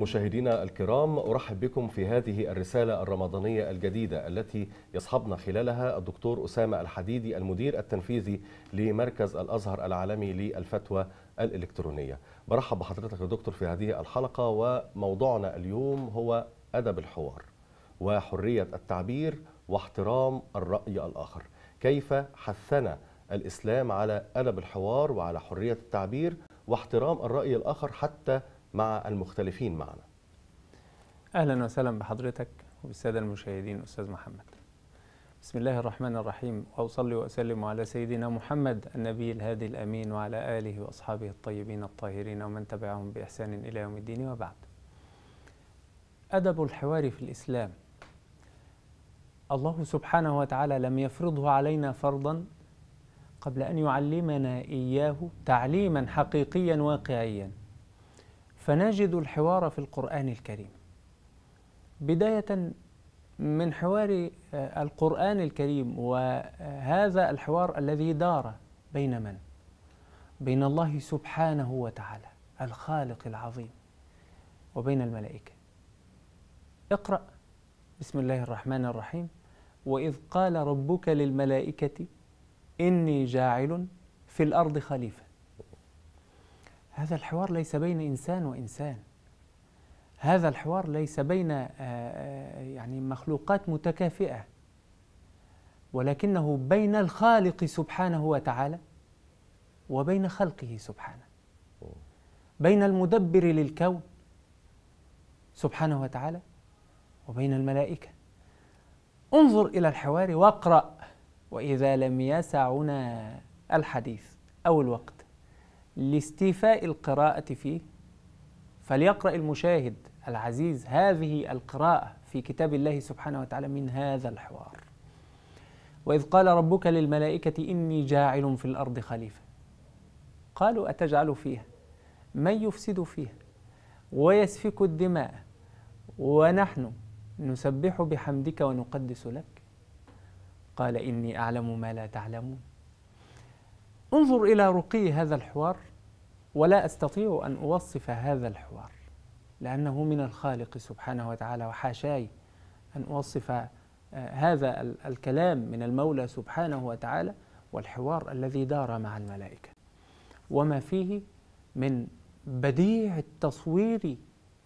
مشاهدينا الكرام أرحب بكم في هذه الرسالة الرمضانية الجديدة التي يصحبنا خلالها الدكتور أسامة الحديدي المدير التنفيذي لمركز الأزهر العالمي للفتوى الإلكترونية برحب بحضرتك يا دكتور في هذه الحلقة وموضوعنا اليوم هو أدب الحوار وحرية التعبير واحترام الرأي الآخر كيف حثنا الإسلام على أدب الحوار وعلى حرية التعبير واحترام الرأي الآخر حتى مع المختلفين معنا أهلا وسهلا بحضرتك وبالسادة المشاهدين أستاذ محمد بسم الله الرحمن الرحيم وأصلي وأسلم على سيدنا محمد النبي الهادي الأمين وعلى آله وأصحابه الطيبين الطاهرين ومن تبعهم بإحسان إلى يوم الدين وبعد أدب الحوار في الإسلام الله سبحانه وتعالى لم يفرضه علينا فرضا قبل أن يعلمنا إياه تعليما حقيقيا واقعيا فنجد الحوار في القرآن الكريم بداية من حوار آه، القرآن الكريم وهذا الحوار الذي دار بين من؟ بين الله سبحانه وتعالى الخالق العظيم وبين الملائكة اقرأ بسم الله الرحمن الرحيم وإذ قال ربك للملائكة إني جاعل في الأرض خليفة هذا الحوار ليس بين إنسان وإنسان هذا الحوار ليس بين آه، آه، يعني مخلوقات متكافئة ولكنه بين الخالق سبحانه وتعالى وبين خلقه سبحانه بين المدبر للكون سبحانه وتعالى وبين الملائكة انظر إلى الحوار واقرأ وإذا لم يسعنا الحديث أو الوقت لاستيفاء القراءة فيه فليقرأ المشاهد العزيز هذه القراءة في كتاب الله سبحانه وتعالى من هذا الحوار وإذ قال ربك للملائكة إني جاعل في الأرض خليفة قالوا أتجعل فيها من يفسد فيها ويسفك الدماء ونحن نسبح بحمدك ونقدس لك قال إني أعلم ما لا تعلمون انظر إلى رقي هذا الحوار ولا أستطيع أن أوصف هذا الحوار لأنه من الخالق سبحانه وتعالى وحاشاي أن أوصف آه، هذا الكلام من المولى سبحانه وتعالى والحوار الذي دار مع الملائكة وما فيه من بديع التصوير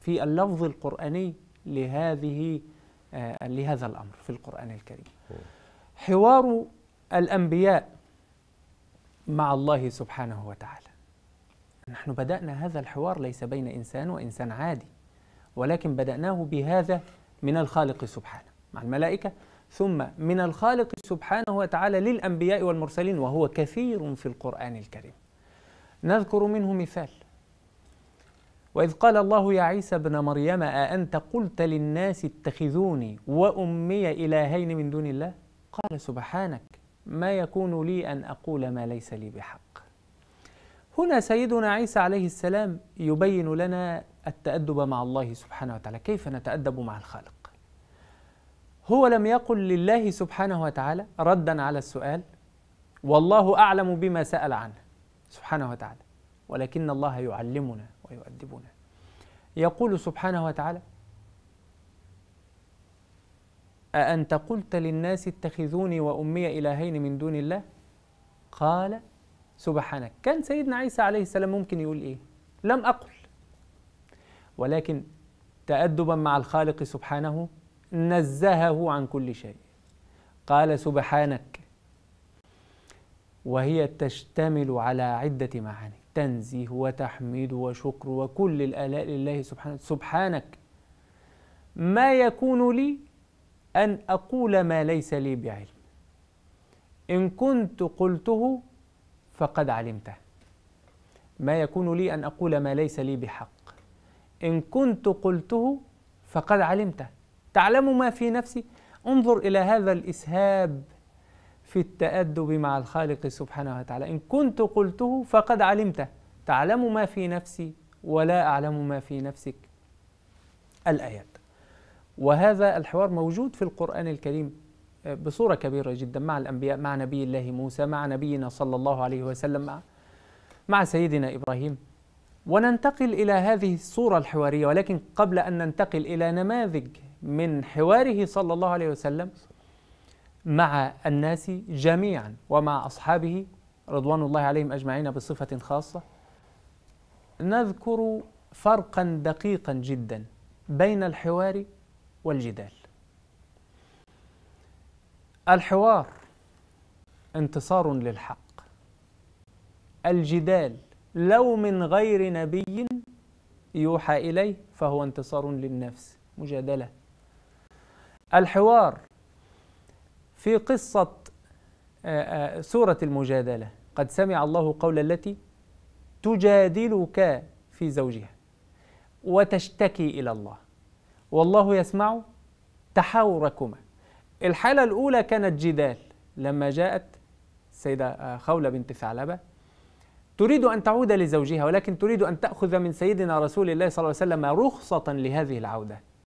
في اللفظ القرآني لهذه آه، لهذا الأمر في القرآن الكريم حوار الأنبياء مع الله سبحانه وتعالى نحن بدأنا هذا الحوار ليس بين إنسان وإنسان عادي ولكن بدأناه بهذا من الخالق سبحانه مع الملائكة ثم من الخالق سبحانه وتعالى للأنبياء والمرسلين وهو كثير في القرآن الكريم نذكر منه مثال وإذ قال الله يا عيسى ابن مريم أأنت قلت للناس اتخذوني وأمي إلهين من دون الله قال سبحانك ما يكون لي أن أقول ما ليس لي بحق هنا سيدنا عيسى عليه السلام يبين لنا التأدب مع الله سبحانه وتعالى كيف نتأدب مع الخالق هو لم يقل لله سبحانه وتعالى ردا على السؤال والله أعلم بما سأل عنه سبحانه وتعالى ولكن الله يعلمنا ويؤدبنا يقول سبحانه وتعالى أأنت قلت للناس اتخذوني وأمي إلهين من دون الله قال سبحانك كان سيدنا عيسى عليه السلام ممكن يقول إيه لم أقل ولكن تأدبا مع الخالق سبحانه نزهه عن كل شيء قال سبحانك وهي تشتمل على عدة معاني تنزيه وتحميد وشكر وكل الآلاء لله سبحانه سبحانك ما يكون لي أن أقول ما ليس لي بعلم إن كنت قلته فقد علمته ما يكون لي أن أقول ما ليس لي بحق إن كنت قلته فقد علمته تعلم ما في نفسي انظر إلى هذا الإسهاب في التأدب مع الخالق سبحانه وتعالى إن كنت قلته فقد علمته تعلم ما في نفسي ولا أعلم ما في نفسك الآيات وهذا الحوار موجود في القرآن الكريم آه، بصورة كبيرة جدا مع الأنبياء مع نبي الله موسى مع نبينا صلى الله عليه وسلم مع, مع سيدنا إبراهيم وننتقل إلى هذه الصورة الحوارية ولكن قبل أن ننتقل إلى نماذج من حواره صلى الله عليه وسلم مع الناس جميعا ومع أصحابه رضوان الله عليهم أجمعين بصفة خاصة نذكر فرقا دقيقا جدا بين الحوار والجدال الحوار انتصار للحق الجدال لو من غير نبي يوحى اليه فهو انتصار للنفس مجادله الحوار في قصه آه، آه، سوره المجادله قد سمع الله قول التي تجادلك في زوجها وتشتكي الى الله والله يسمع تحاوركما الحالة الأولى كانت جدال لما جاءت السيدة آه، خولة بنت ثعلبة تريد أن تعود لزوجها ولكن تريد أن تأخذ من سيدنا رسول الله صلى الله عليه وسلم رخصة لهذه العودة